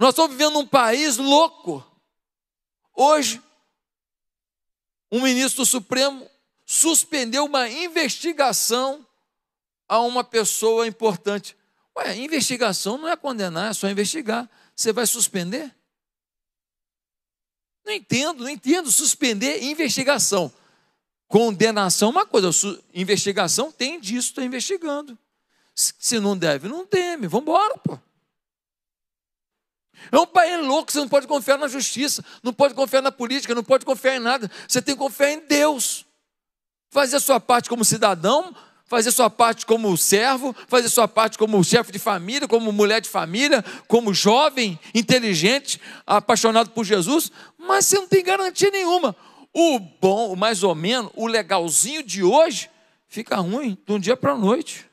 Nós estamos vivendo num país louco. Hoje, um ministro Supremo suspendeu uma investigação a uma pessoa importante. Ué, investigação não é condenar, é só investigar. Você vai suspender? Não entendo, não entendo. Suspender investigação. Condenação é uma coisa, investigação tem disso, está investigando. Se não deve, não teme. Vamos embora, pô. É um país louco, você não pode confiar na justiça, não pode confiar na política, não pode confiar em nada. Você tem que confiar em Deus. Fazer a sua parte como cidadão, fazer sua parte como servo, fazer sua parte como chefe de família, como mulher de família, como jovem, inteligente, apaixonado por Jesus, mas você não tem garantia nenhuma. O bom, o mais ou menos, o legalzinho de hoje fica ruim de um dia para a noite.